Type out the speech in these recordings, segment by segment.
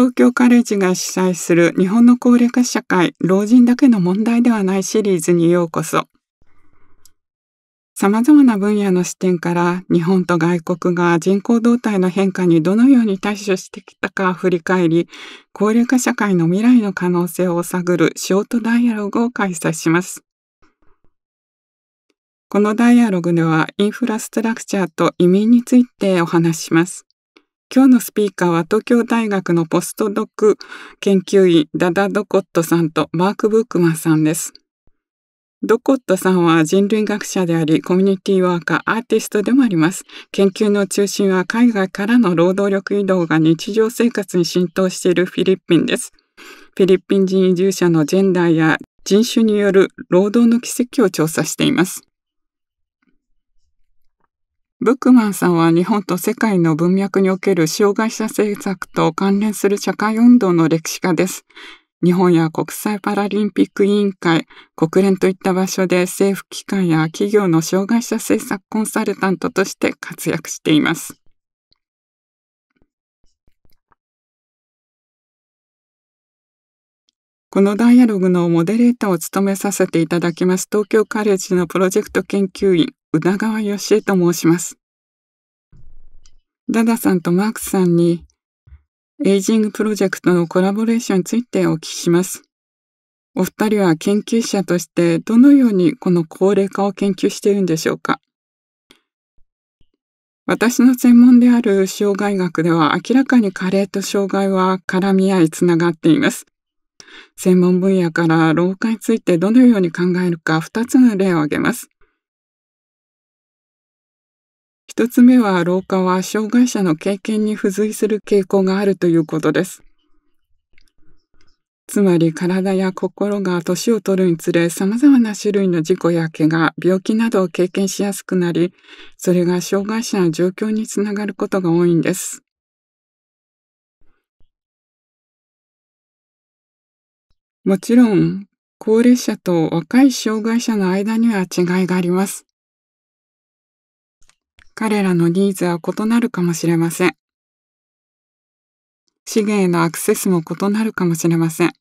東京カレッジが主催する日本の高齢化社会老人だけの問題ではないシリーズにようこそさまざまな分野の視点から日本と外国が人口動態の変化にどのように対処してきたか振り返り高齢化社会の未来の可能性を探るショートダイアログを開催しますこのダイアログではインフラストラクチャーと移民についてお話します今日のスピーカーは東京大学のポストドック研究員ダダ・ドコットさんとマーク・ブックマンさんです。ドコットさんは人類学者であり、コミュニティワーカー、アーティストでもあります。研究の中心は海外からの労働力移動が日常生活に浸透しているフィリピンです。フィリピン人移住者のジェンダーや人種による労働の奇跡を調査しています。ブックマンさんは日本と世界の文脈における障害者政策と関連する社会運動の歴史家です。日本や国際パラリンピック委員会、国連といった場所で政府機関や企業の障害者政策コンサルタントとして活躍しています。このダイアログのモデレーターを務めさせていただきます東京カレッジのプロジェクト研究員宇田川義恵と申します。ダダさんとマークスさんに、エイジングプロジェクトのコラボレーションについてお聞きします。お二人は研究者としてどのようにこの高齢化を研究しているんでしょうか私の専門である障害学では明らかに加齢と障害は絡み合いつながっています。専門分野から老化についてどのように考えるか2つの例を挙げます。1つ目は老化は障害者の経験に付随する傾向があるということです。つまり体や心が年を取るにつれ様々な種類の事故や怪我、病気などを経験しやすくなり、それが障害者の状況につながることが多いんです。もちろん、高齢者と若い障害者の間には違いがあります。彼らのニーズは異なるかもしれません。資源へのアクセスも異なるかもしれません。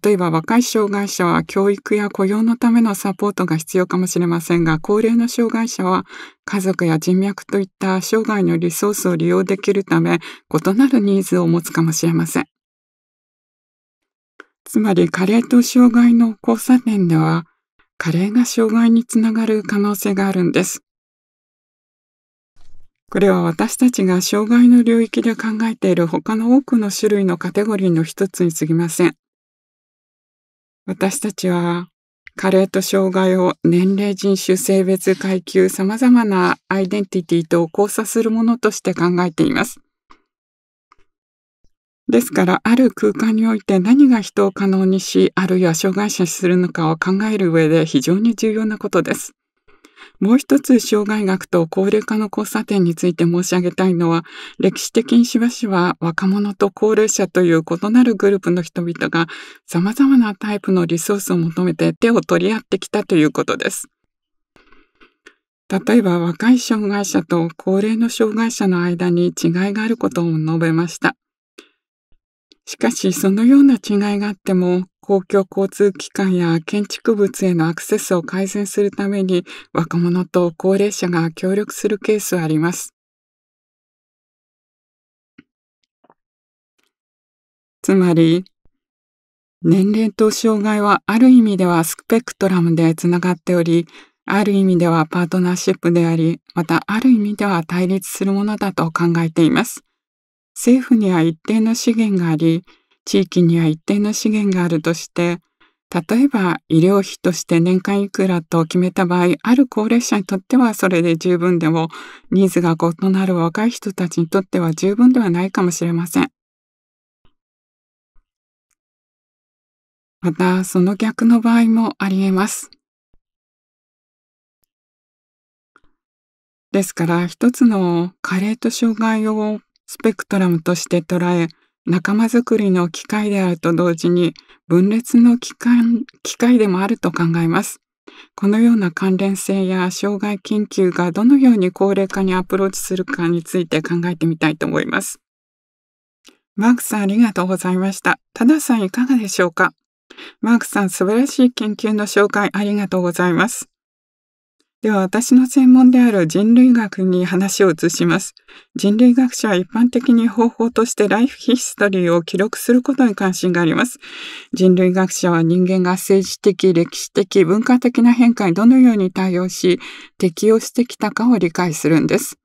例えば若い障害者は教育や雇用のためのサポートが必要かもしれませんが高齢の障害者は家族や人脈といった障害のリソースを利用できるため異なるニーズを持つかもしれませんつまり加齢と障害の交差点では加齢が障害につながる可能性があるんですこれは私たちが障害の領域で考えている他の多くの種類のカテゴリーの一つに過ぎません。私たちは、加齢と障害を年齢、人種、性別、階級、様々なアイデンティティと交差するものとして考えています。ですから、ある空間において何が人を可能にし、あるいは障害者にするのかを考える上で非常に重要なことです。もう一つ障害学と高齢化の交差点について申し上げたいのは、歴史的にしばしば若者と高齢者という異なるグループの人々が様々なタイプのリソースを求めて手を取り合ってきたということです。例えば若い障害者と高齢の障害者の間に違いがあることを述べました。しかしそのような違いがあっても公共交通機関や建築物へのアクセスを改善するために若者と高齢者が協力するケースはあります。つまり年齢と障害はある意味ではスペクトラムでつながっておりある意味ではパートナーシップでありまたある意味では対立するものだと考えています。政府には一定の資源があり、地域には一定の資源があるとして、例えば医療費として年間いくらと決めた場合、ある高齢者にとってはそれで十分でも、ニーズが異なる若い人たちにとっては十分ではないかもしれません。また、その逆の場合もあり得ます。ですから、一つの加齢と障害をスペクトラムとして捉え仲間づくりの機会であると同時に分裂の機会でもあると考えます。このような関連性や障害研究がどのように高齢化にアプローチするかについて考えてみたいと思います。マークさんありがとうございました。たださんいかがでしょうかマークさん素晴らしい研究の紹介ありがとうございます。では私の専門である人類学に話を移します。人類学者は一般的に方法としてライフヒストリーを記録することに関心があります。人類学者は人間が政治的、歴史的、文化的な変化にどのように対応し、適応してきたかを理解するんです。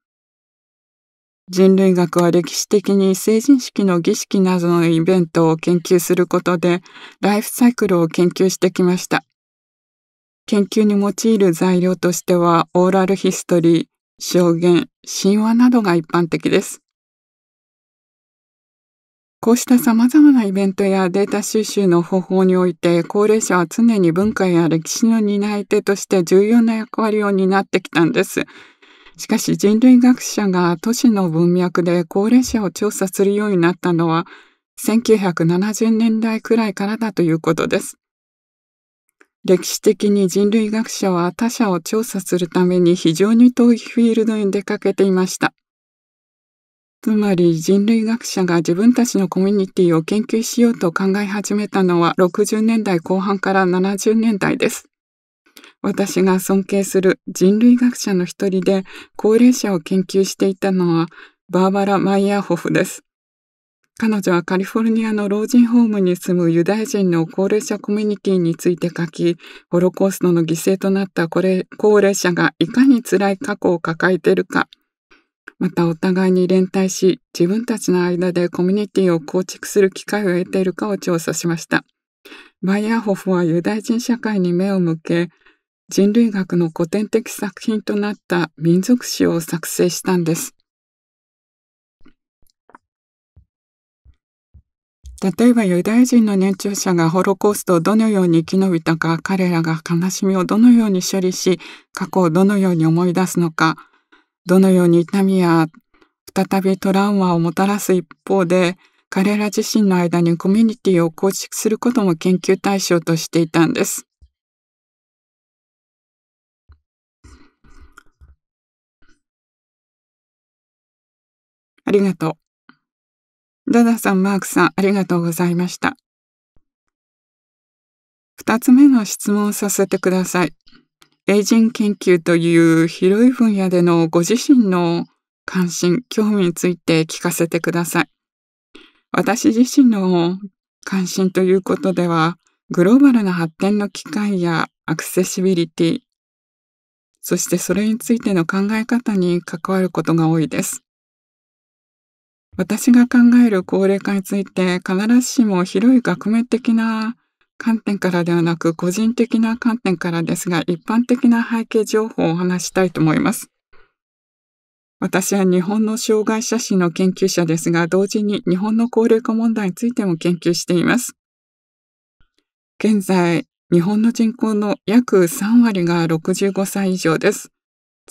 人類学は歴史的に成人式の儀式などのイベントを研究することで、ライフサイクルを研究してきました。研究に用いる材料としてはオーラルヒストリー、証言、神話などが一般的です。こうした様々なイベントやデータ収集の方法において高齢者は常に文化や歴史の担い手として重要な役割を担ってきたんです。しかし人類学者が都市の文脈で高齢者を調査するようになったのは1970年代くらいからだということです。歴史的に人類学者は他者を調査するために非常に遠いフィールドに出かけていました。つまり人類学者が自分たちのコミュニティを研究しようと考え始めたのは60年代後半から70年代です。私が尊敬する人類学者の一人で高齢者を研究していたのはバーバラ・マイヤーホフです。彼女はカリフォルニアの老人ホームに住むユダヤ人の高齢者コミュニティについて書き、ホロコーストの犠牲となった高齢者がいかに辛い過去を抱えているか、またお互いに連帯し、自分たちの間でコミュニティを構築する機会を得ているかを調査しました。バイヤーホフはユダヤ人社会に目を向け、人類学の古典的作品となった民族史を作成したんです。例えばユダヤ人の年中者がホロコーストをどのように生き延びたか彼らが悲しみをどのように処理し過去をどのように思い出すのかどのように痛みや再びトラウマをもたらす一方で彼ら自身の間にコミュニティを構築することも研究対象としていたんです。ありがとう。ダダさん、マークさん、ありがとうございました。2つ目の質問をさせてください。エイジン研究という広い分野でのご自身の関心、興味について聞かせてください。私自身の関心ということでは、グローバルな発展の機会やアクセシビリティ、そしてそれについての考え方に関わることが多いです。私が考える高齢化について必ずしも広い学名的な観点からではなく個人的な観点からですが一般的な背景情報をお話したいと思います。私は日本の障害者史の研究者ですが同時に日本の高齢化問題についても研究しています。現在、日本の人口の約3割が65歳以上です。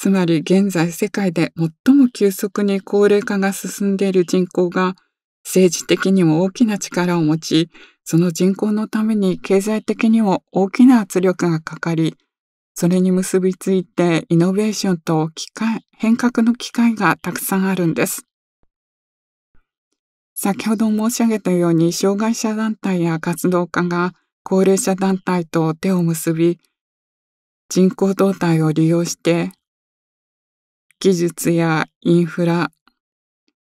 つまり現在世界で最も急速に高齢化が進んでいる人口が政治的にも大きな力を持ち、その人口のために経済的にも大きな圧力がかかり、それに結びついてイノベーションと機会変革の機会がたくさんあるんです。先ほど申し上げたように障害者団体や活動家が高齢者団体と手を結び人口動態を利用して技術やインフラ、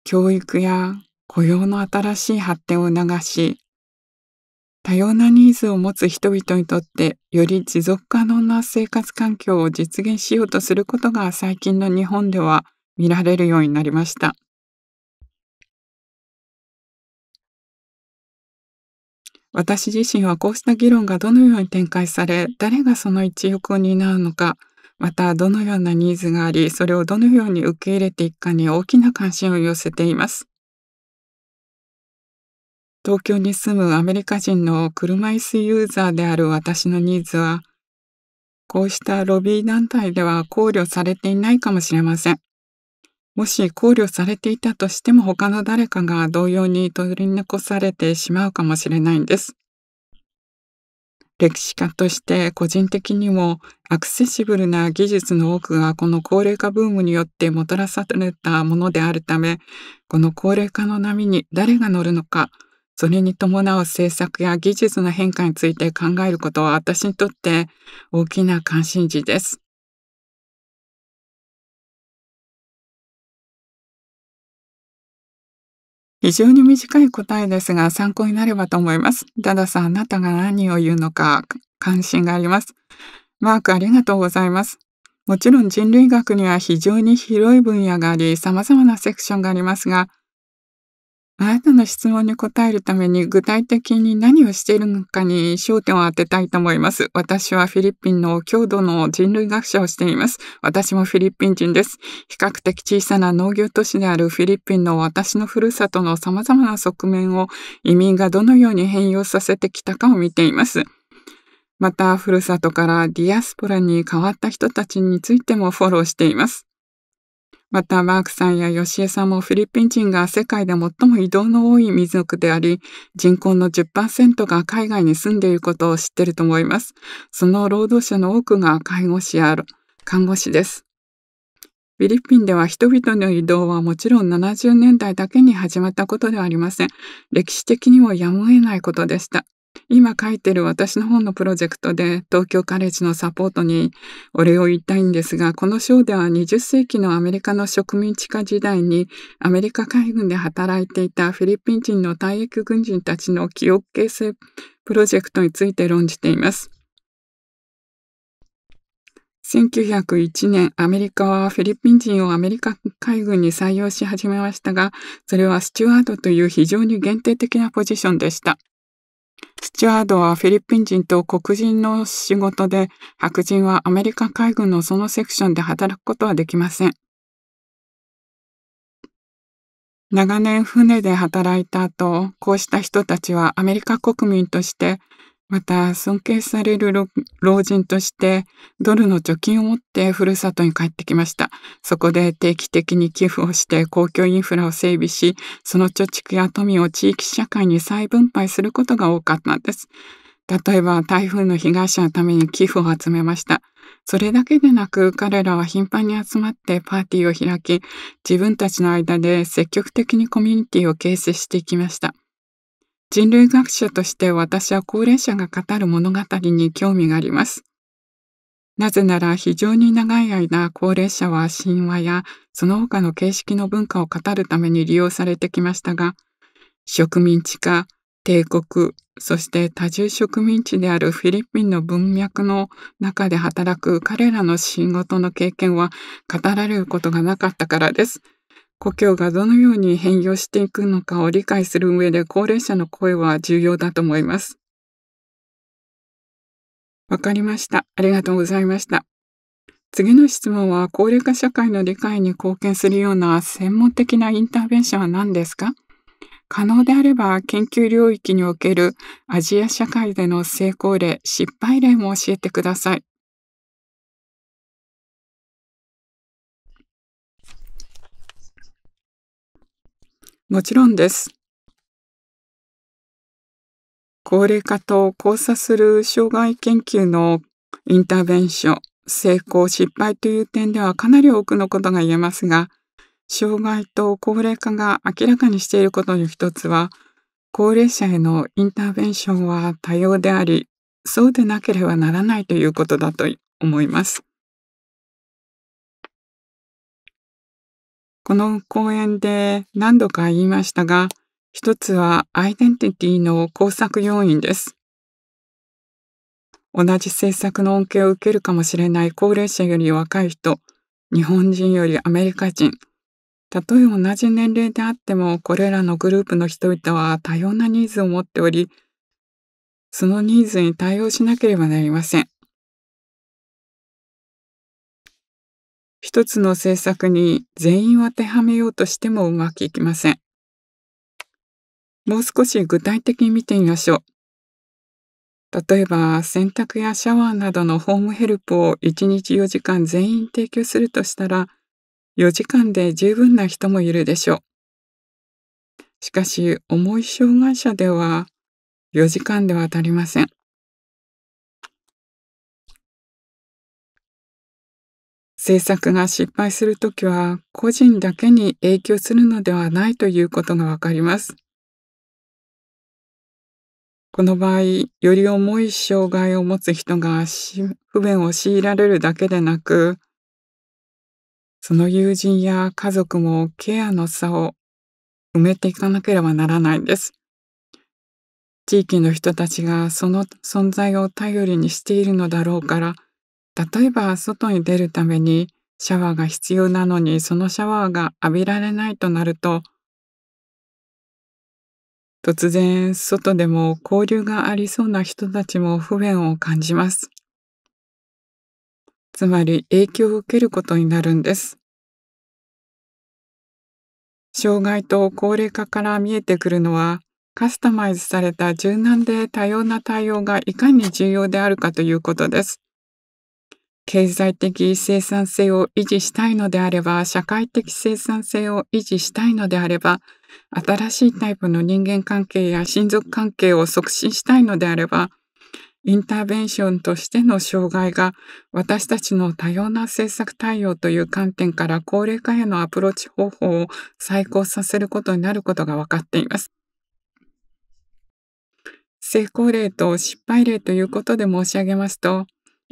教育や雇用の新しい発展を促し、多様なニーズを持つ人々にとってより持続可能な生活環境を実現しようとすることが最近の日本では見られるようになりました。私自身はこうした議論がどのように展開され、誰がその一翼を担うのか、またどのようなニーズがありそれをどのように受け入れていくかに大きな関心を寄せています東京に住むアメリカ人の車椅子ユーザーである私のニーズはこうしたロビー団体では考慮されていないかもしれませんもし考慮されていたとしても他の誰かが同様に取り残されてしまうかもしれないんです歴史家として個人的にもアクセシブルな技術の多くがこの高齢化ブームによってもたらされたものであるためこの高齢化の波に誰が乗るのかそれに伴う政策や技術の変化について考えることは私にとって大きな関心事です。非常に短い答えですが参考になればと思います。たださん、あなたが何を言うのか関心があります。マークありがとうございます。もちろん人類学には非常に広い分野があり、様々なセクションがありますが、あなたの質問に答えるために具体的に何をしているのかに焦点を当てたいと思います。私はフィリピンの郷土の人類学者をしています。私もフィリピン人です。比較的小さな農業都市であるフィリピンの私のふるさとの様々な側面を移民がどのように変容させてきたかを見ています。また、ふるさとからディアスポラに変わった人たちについてもフォローしています。また、マークさんやシエさんもフィリピン人が世界で最も移動の多い民族であり、人口の10%が海外に住んでいることを知っていると思います。その労働者の多くが介護士や看護師です。フィリピンでは人々の移動はもちろん70年代だけに始まったことではありません。歴史的にもやむを得ないことでした。今書いてる私の本のプロジェクトで東京カレッジのサポートにお礼を言いたいんですが、この章では20世紀のアメリカの植民地化時代にアメリカ海軍で働いていたフィリピン人の退役軍人たちの記憶形成プロジェクトについて論じています。1901年、アメリカはフィリピン人をアメリカ海軍に採用し始めましたが、それはスチュワードという非常に限定的なポジションでした。スチュワードはフィリピン人と黒人の仕事で、白人はアメリカ海軍のそのセクションで働くことはできません。長年船で働いた後、こうした人たちはアメリカ国民としてまた尊敬される老人としてドルの貯金を持ってふるさとに帰ってきましたそこで定期的に寄付をして公共インフラを整備しその貯蓄や富を地域社会に再分配することが多かったんです例えば台風の被害者のために寄付を集めましたそれだけでなく彼らは頻繁に集まってパーティーを開き自分たちの間で積極的にコミュニティを形成していきました人類学者として私は高齢者が語る物語に興味があります。なぜなら非常に長い間高齢者は神話やその他の形式の文化を語るために利用されてきましたが、植民地化、帝国、そして多重植民地であるフィリピンの文脈の中で働く彼らの仕事の経験は語られることがなかったからです。故郷がどのように変容していくのかを理解する上で高齢者の声は重要だと思います。わかりました。ありがとうございました。次の質問は、高齢化社会の理解に貢献するような専門的なインターベンションは何ですか可能であれば、研究領域におけるアジア社会での成功例、失敗例も教えてください。もちろんです。高齢化と交差する障害研究のインターベンション、成功、失敗という点ではかなり多くのことが言えますが、障害と高齢化が明らかにしていることの一つは、高齢者へのインターベンションは多様であり、そうでなければならないということだと思います。この講演で何度か言いましたが、一つはアイデンティティの工作要因です。同じ政策の恩恵を受けるかもしれない高齢者より若い人、日本人よりアメリカ人、たとえ同じ年齢であってもこれらのグループの人々は多様なニーズを持っており、そのニーズに対応しなければなりません。一つの政策に全員を当てはめようとしてもうまくいきません。もう少し具体的に見てみましょう。例えば、洗濯やシャワーなどのホームヘルプを1日4時間全員提供するとしたら、4時間で十分な人もいるでしょう。しかし、重い障害者では4時間では足りません。政策が失敗するときは個人だけに影響するのではないということがわかります。この場合、より重い障害を持つ人が不便を強いられるだけでなく、その友人や家族もケアの差を埋めていかなければならないんです。地域の人たちがその存在を頼りにしているのだろうから、例えば外に出るためにシャワーが必要なのにそのシャワーが浴びられないとなると突然外でも交流がありそうな人たちも不便を感じます。つまり影響を受けることになるんです。障害と高齢化から見えてくるのはカスタマイズされた柔軟で多様な対応がいかに重要であるかということです。経済的生産性を維持したいのであれば、社会的生産性を維持したいのであれば、新しいタイプの人間関係や親族関係を促進したいのであれば、インターベンションとしての障害が私たちの多様な政策対応という観点から高齢化へのアプローチ方法を再考させることになることが分かっています。成功例と失敗例ということで申し上げますと、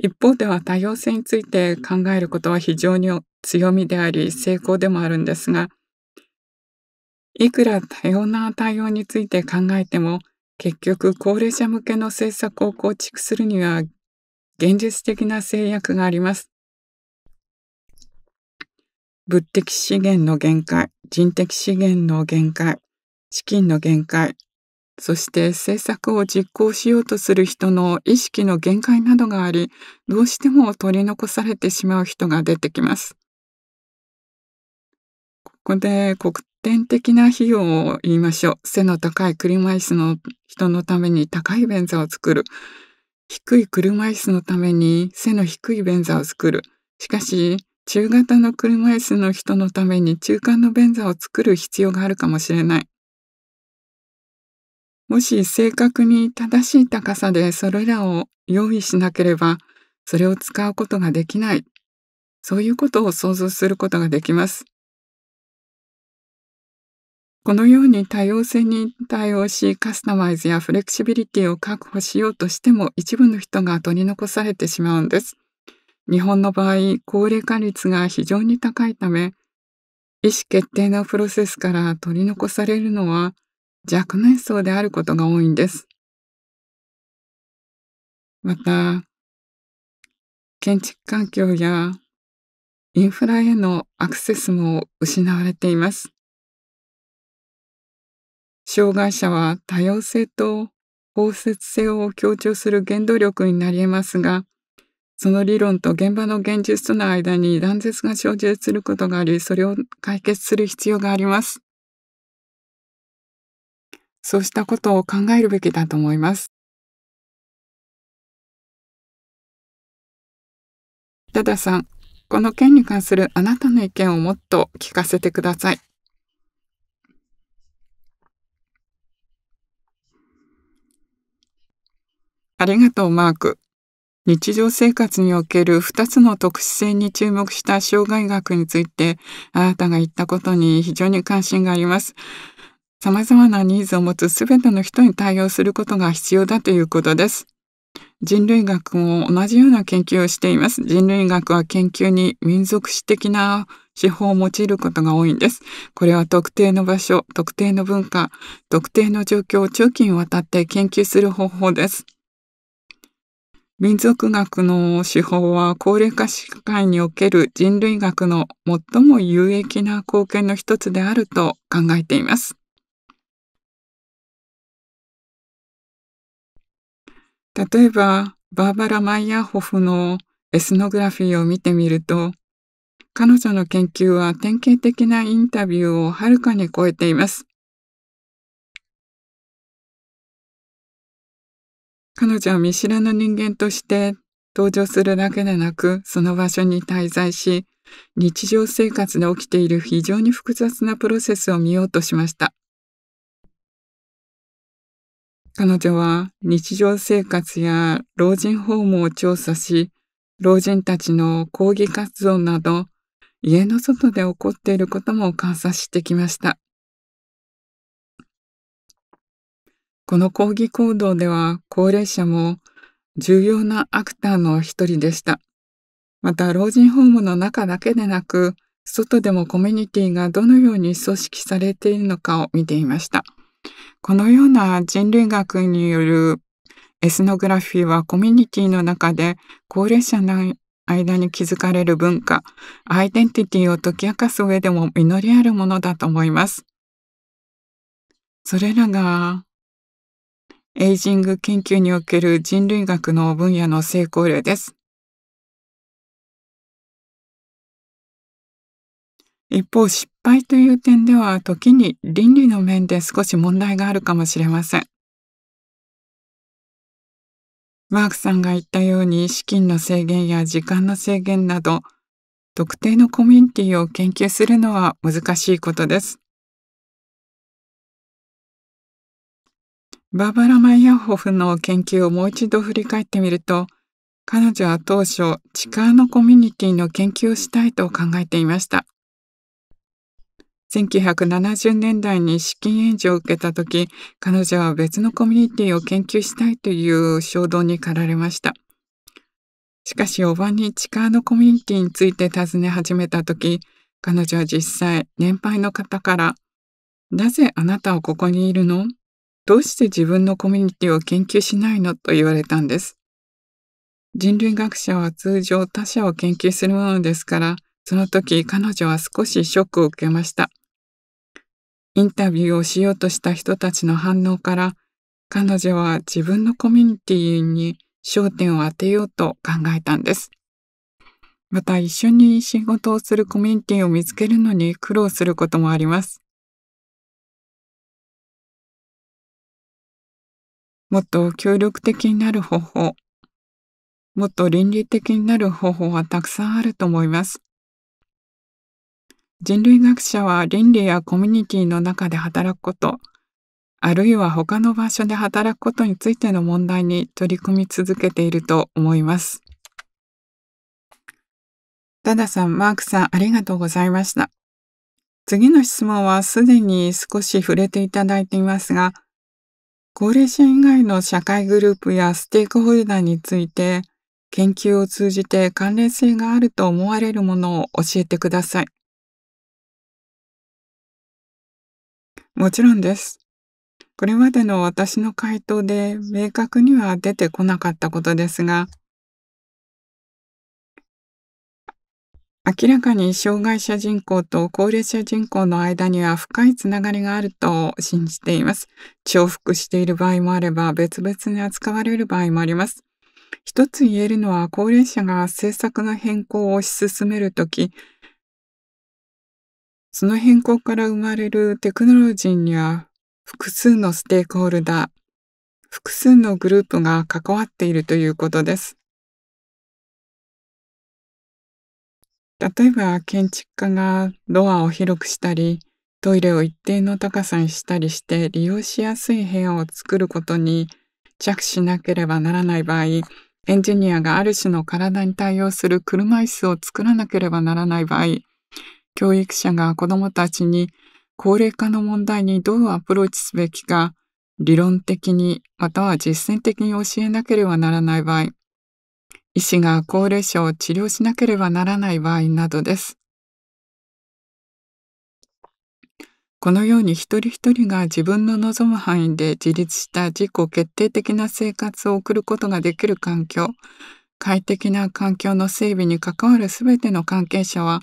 一方では多様性について考えることは非常に強みであり成功でもあるんですがいくら多様な対応について考えても結局高齢者向けの政策を構築するには現実的な制約があります。物的資源の限界人的資源の限界資金の限界そして政策を実行しようとする人の意識の限界などがありどうしても取り残されてしまう人が出てきます。ここで国典的な費用を言いましょう。背の高い車椅子の人のために高い便座を作る。低い車椅子のために背の低い便座を作る。しかし、中型の車椅子の人のために中間の便座を作る必要があるかもしれない。もし正確に正しい高さでそれらを用意しなければ、それを使うことができない。そういうことを想像することができます。このように多様性に対応し、カスタマイズやフレキシビリティを確保しようとしても、一部の人が取り残されてしまうんです。日本の場合、高齢化率が非常に高いため、意思決定のプロセスから取り残されるのは若年層であることが多いんです。また、建築環境やインフラへのアクセスも失われています。障害者は多様性と包摂性を強調する原動力になり得ますが、その理論と現場の現実との間に断絶が生じすることがあり、それを解決する必要があります。そうしたことを考えるべきだと思います。ダダさん、この件に関するあなたの意見をもっと聞かせてください。ありがとうマーク。日常生活における2つの特殊性に注目した障害学についてあなたが言ったことに非常に関心があります。さまざまなニーズを持つ全ての人に対応することが必要だということです。人類学も同じような研究をしています。人類学は研究に民族史的な手法を用いることが多いんです。これは特定の場所、特定の文化、特定の状況を長期にわたって研究する方法です。民族学の手法は高齢化社会における人類学の最も有益な貢献の一つであると考えています。例えば、バーバラ・マイヤーホフのエスノグラフィーを見てみると、彼女の研究は典型的なインタビューをはるかに超えています。彼女は見知らぬ人間として登場するだけでなく、その場所に滞在し、日常生活で起きている非常に複雑なプロセスを見ようとしました。彼女は日常生活や老人ホームを調査し、老人たちの抗議活動など、家の外で起こっていることも観察してきました。この抗議行動では高齢者も重要なアクターの一人でした。また老人ホームの中だけでなく、外でもコミュニティがどのように組織されているのかを見ていました。このような人類学によるエスノグラフィーはコミュニティの中で高齢者の間に築かれる文化、アイデンティティを解き明かす上でも実りあるものだと思います。それらがエイジング研究における人類学の分野の成功例です。一方失敗という点では時に倫理の面で少し問題があるかもしれません。マークさんが言ったように資金の制限や時間の制限など特定のコミュニティを研究するのは難しいことです。バーバラ・マイヤーホフの研究をもう一度振り返ってみると彼女は当初地下のコミュニティの研究をしたいと考えていました。1970年代に資金援助を受けた時、彼女は別のコミュニティを研究したいという衝動に駆られました。しかし、おばに地下のコミュニティについて尋ね始めた時、彼女は実際、年配の方から、なぜあなたはここにいるのどうして自分のコミュニティを研究しないのと言われたんです。人類学者は通常他者を研究するものですから、その時彼女は少しショックを受けました。インタビューをしようとした人たちの反応から彼女は自分のコミュニティに焦点を当てようと考えたんです。また一緒に仕事をするコミュニティを見つけるのに苦労することもあります。もっと協力的になる方法、もっと倫理的になる方法はたくさんあると思います。人類学者は倫理やコミュニティの中で働くこと、あるいは他の場所で働くことについての問題に取り組み続けていると思います。ダダさん、マークさん、ありがとうございました。次の質問はすでに少し触れていただいていますが、高齢者以外の社会グループやステークホルダーについて、研究を通じて関連性があると思われるものを教えてください。もちろんです。これまでの私の回答で明確には出てこなかったことですが、明らかに障害者人口と高齢者人口の間には深いつながりがあると信じています。重複している場合もあれば別々に扱われる場合もあります。一つ言えるのは高齢者が政策の変更を推し進めるとき、その変更から生まれるテクノロジーには複数のステークホルダー、複数のグループが関わっているということです。例えば建築家がドアを広くしたり、トイレを一定の高さにしたりして利用しやすい部屋を作ることに着手しなければならない場合、エンジニアがある種の体に対応する車椅子を作らなければならない場合、教育者が子どもたちに高齢化の問題にどうアプローチすべきか理論的にまたは実践的に教えなければならない場合医師が高齢者を治療しなければならない場合などです。このように一人一人が自分の望む範囲で自立した自己決定的な生活を送ることができる環境快適な環境の整備に関わる全ての関係者は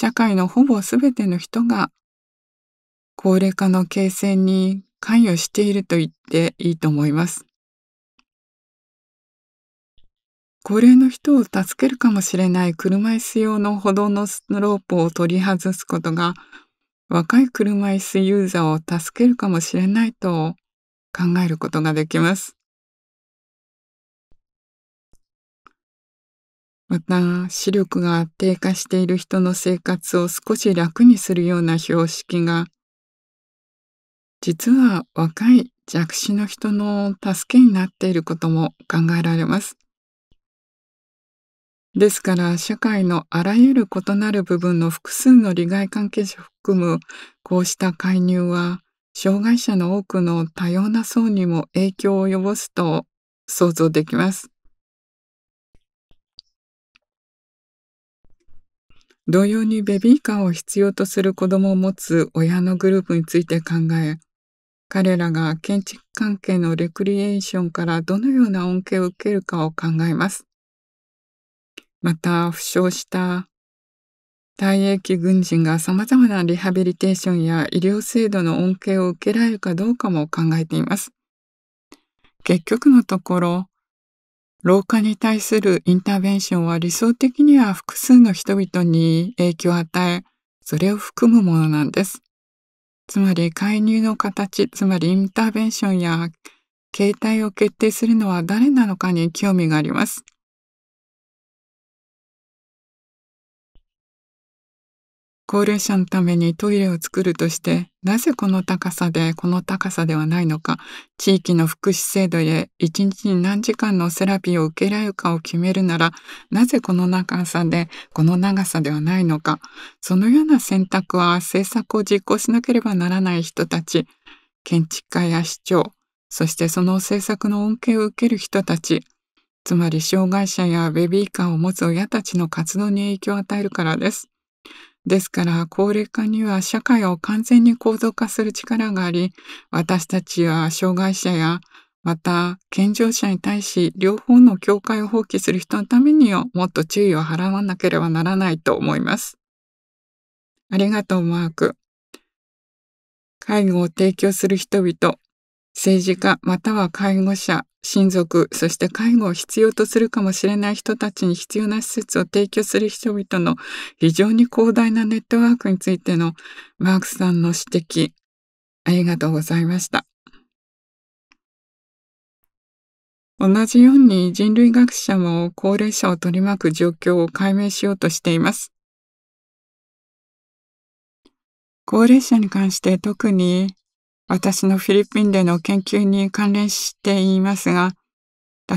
社会のほぼすべての人が高齢化の形成に関与していると言っていいと思います。高齢の人を助けるかもしれない車椅子用の歩道のスロープを取り外すことが若い車椅子ユーザーを助けるかもしれないと考えることができます。また視力が低下している人の生活を少し楽にするような標識が実は若い弱視の人の助けになっていることも考えられます。ですから社会のあらゆる異なる部分の複数の利害関係者を含むこうした介入は障害者の多くの多様な層にも影響を及ぼすと想像できます。同様にベビーカーを必要とする子供を持つ親のグループについて考え、彼らが建築関係のレクリエーションからどのような恩恵を受けるかを考えます。また、負傷した退役軍人が様々なリハビリテーションや医療制度の恩恵を受けられるかどうかも考えています。結局のところ、老化に対するインターベンションは理想的には複数の人々に影響を与え、それを含むものなんです。つまり介入の形、つまりインターベンションや形態を決定するのは誰なのかに興味があります。高齢者のためにトイレを作るとして、なぜこの高さでこの高さではないのか、地域の福祉制度へ一日に何時間のセラピーを受けられるかを決めるなら、なぜこの長さでこの長さではないのか、そのような選択は政策を実行しなければならない人たち、建築家や市長、そしてその政策の恩恵を受ける人たち、つまり障害者やベビーカーを持つ親たちの活動に影響を与えるからです。ですから高齢化には社会を完全に構造化する力があり私たちは障害者やまた健常者に対し両方の境界を放棄する人のためにもっと注意を払わなければならないと思います。ありがとうマーク。介護を提供する人々、政治家または介護者、親族、そして介護を必要とするかもしれない人たちに必要な施設を提供する人々の非常に広大なネットワークについてのマークさんの指摘、ありがとうございました。同じように人類学者も高齢者を取り巻く状況を解明しようとしています。高齢者に関して特に私のフィリピンでの研究に関連していますが、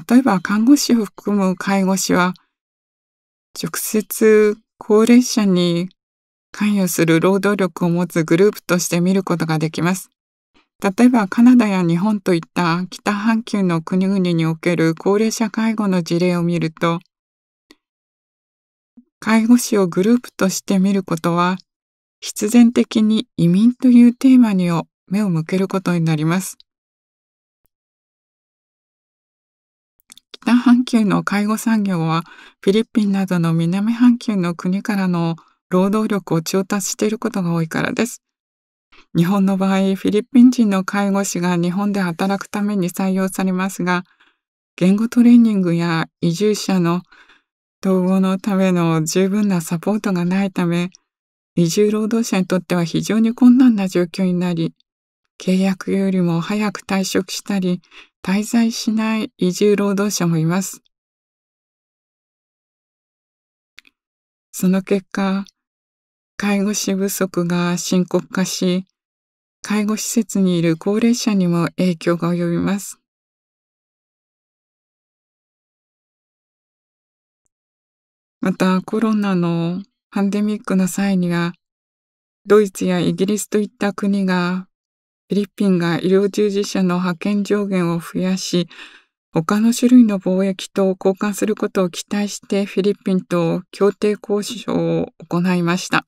例えば看護師を含む介護士は、直接高齢者に関与する労働力を持つグループとして見ることができます。例えばカナダや日本といった北半球の国々における高齢者介護の事例を見ると、介護士をグループとして見ることは、必然的に移民というテーマに目を向けることになります。北半球の介護産業はフィリピンなどの南半球の国からの労働力を調達していることが多いからです。日本の場合、フィリピン人の介護士が日本で働くために採用されますが、言語トレーニングや移住者の統合のための十分なサポートがないため、移住労働者にとっては非常に困難な状況になり、契約よりも早く退職したり、滞在しない移住労働者もいます。その結果、介護士不足が深刻化し、介護施設にいる高齢者にも影響が及びます。またコロナのパンデミックの際には、ドイツやイギリスといった国がフィリピンが医療従事者の派遣上限を増やし、他の種類の貿易と交換することを期待してフィリピンと協定交渉を行いました。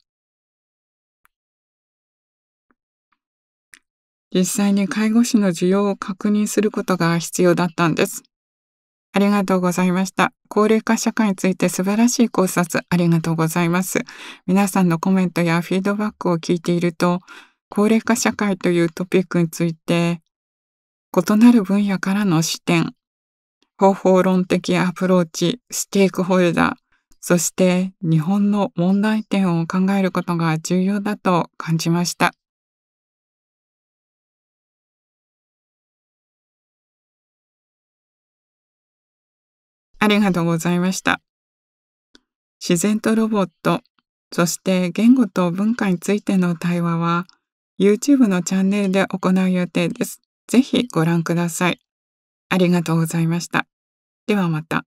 実際に介護士の需要を確認することが必要だったんです。ありがとうございました。高齢化社会について素晴らしい考察ありがとうございます。皆さんのコメントやフィードバックを聞いていると、高齢化社会というトピックについて、異なる分野からの視点、方法論的アプローチ、ステークホルダー、そして日本の問題点を考えることが重要だと感じました。ありがとうございました。自然とロボット、そして言語と文化についての対話は、YouTube のチャンネルで行う予定です。ぜひご覧ください。ありがとうございました。ではまた。